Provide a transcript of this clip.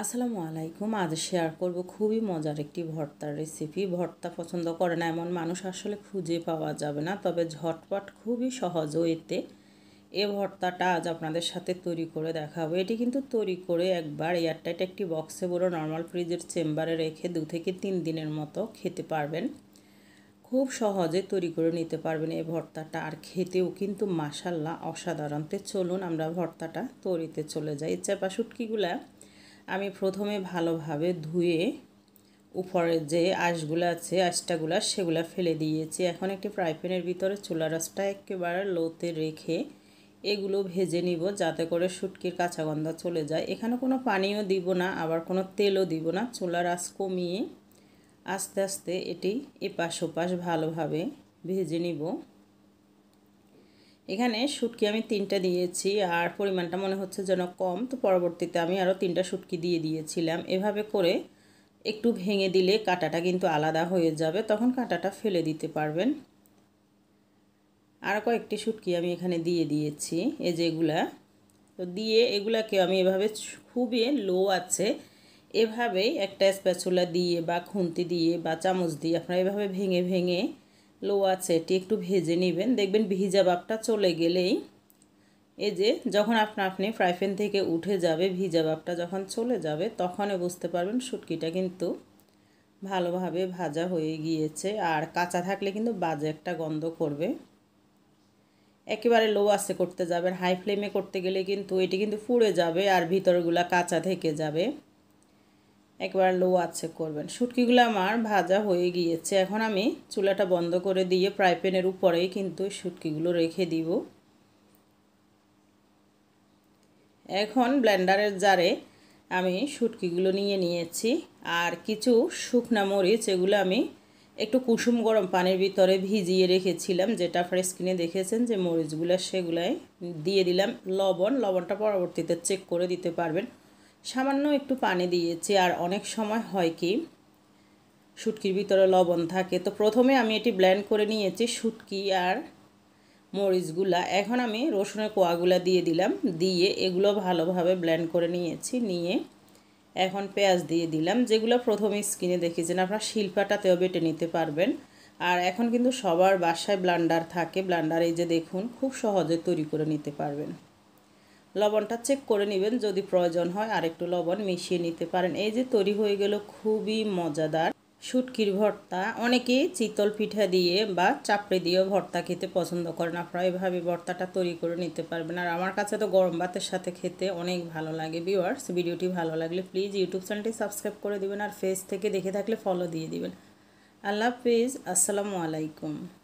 আসসালামু আলাইকুম আজ শেয়ার করব খুবই মজার একটি ভর্তার রেসিপি ভর্তা পছন্দ করে না এমন মানুষ আসলে খুঁজে পাওয়া যাবে না তবে ঝটপট খুবই সহজ এতে এ ভর্তাটা আজ আপনাদের সাথে তৈরি করে দেখাবো এটি কিন্তু তৈরি করে একবার এয়ারটাইট একটি বক্সে বড় নর্মাল ফ্রিজের চেম্বারে রেখে দু থেকে তিন দিনের মতো খেতে পারবেন খুব সহজে তৈরি করে নিতে পারবেন এই ভর্তাটা আর খেতেও কিন্তু মাসাল্লা অসাধারণতে চলুন আমরা ভর্তাটা তৈরিতে চলে যাই চেপা শুটকিগুলা আমি প্রথমে ভালোভাবে ধুয়ে উপরের যে আঁশগুলো আছে আঁশটাগুলো সেগুলো ফেলে দিয়েছি এখন একটি ফ্রাইপ্যানের ভিতরে চুলা রসটা একেবারে লোতে রেখে এগুলো ভেজে নিব যাতে করে শুটকির কাঁচা গন্ধা চলে যায় এখানে কোনো পানিও দিব না আবার কোনো তেলও দিব না চুলা আঁচ কমিয়ে আস্তে আস্তে এটি এপাশ ওপাশ ভালোভাবে ভেজে নিব এখানে শুটকি আমি তিনটা দিয়েছি আর পরিমাণটা মনে হচ্ছে যেন কম তো পরবর্তীতে আমি আরও তিনটা শুটকি দিয়ে দিয়েছিলাম এভাবে করে একটু ভেঙে দিলে কাঁটাটা কিন্তু আলাদা হয়ে যাবে তখন কাঁটাটা ফেলে দিতে পারবেন আর কয়েকটি শুটকি আমি এখানে দিয়ে দিয়েছি এই যেগুলা তো দিয়ে এগুলাকে আমি এভাবে খুবই লো আছে এভাবেই একটা স্প্যাচুলা দিয়ে বা খুন্তি দিয়ে বা চামচ দিয়ে আপনারা এভাবে ভেঙে ভেঙে লো আছে এটি একটু ভেজে নেবেন দেখবেন ভিজা ভাবটা চলে গেলেই এই যে যখন আপনা আপনি ফ্রাইপ্যান থেকে উঠে যাবে ভিজা ভাবটা যখন চলে যাবে তখনই বুঝতে পারবেন শুটকিটা কিন্তু ভালোভাবে ভাজা হয়ে গিয়েছে আর কাঁচা থাকলে কিন্তু বাজে একটা গন্ধ করবে একেবারে লো আসে করতে যাবেন হাই ফ্লেমে করতে গেলে কিন্তু এটি কিন্তু ফুড়ে যাবে আর ভিতরগুলা কাঁচা থেকে যাবে একবার লো আছে করবেন শুটকিগুলো আমার ভাজা হয়ে গিয়েছে এখন আমি চুলাটা বন্ধ করে দিয়ে ফ্রাই প্যানের উপরেই কিন্তু শুটকিগুলো রেখে দিব এখন ব্লেন্ডারের জারে আমি শুটকিগুলো নিয়ে নিয়েছি আর কিছু শুকনা মরিচ এগুলো আমি একটু কুসুম গরম পানির ভিতরে ভিজিয়ে রেখেছিলাম যেটা আপনারা স্ক্রিনে দেখেছেন যে মরিচগুলো সেগুলাই দিয়ে দিলাম লবণ লবণটা পরবর্তীতে চেক করে দিতে পারবেন সামান্য একটু পানি দিয়েছি আর অনেক সময় হয় কি শুটকির ভিতরে লবণ থাকে তো প্রথমে আমি এটি ব্ল্যান্ড করে নিয়েছি শুটকি আর মরিচগুলা এখন আমি রসুনের কোয়াগুলা দিয়ে দিলাম দিয়ে এগুলো ভালোভাবে ব্ল্যান্ড করে নিয়েছি নিয়ে এখন পেঁয়াজ দিয়ে দিলাম যেগুলো প্রথমে স্কিনে দেখেছেন আপনারা শিল্পাটাতেও বেটে নিতে পারবেন আর এখন কিন্তু সবার বাসায় ব্লান্ডার থাকে ব্লান্ডার এই যে দেখুন খুব সহজে তৈরি করে নিতে পারবেন লবণটা চেক করে নেবেন যদি প্রয়োজন হয় আর একটু লবণ মিশিয়ে নিতে পারেন এই যে তৈরি হয়ে গেল খুবই মজাদার সুটকির ভর্তা অনেকে চিতল পিঠা দিয়ে বা চাপড়ে দিয়েও ভর্তা খেতে পছন্দ করেন আপনারা এভাবে ভর্তাটা তৈরি করে নিতে পারবেন আর আমার কাছে তো গরম ভাতের সাথে খেতে অনেক ভালো লাগে ভিওয়ার্স ভিডিওটি ভালো লাগলে প্লিজ ইউটিউব চ্যানেলটি সাবস্ক্রাইব করে দেবেন আর ফেস থেকে দেখে থাকলে ফলো দিয়ে দিবেন আল্লাহ হাফিজ আসসালামু আলাইকুম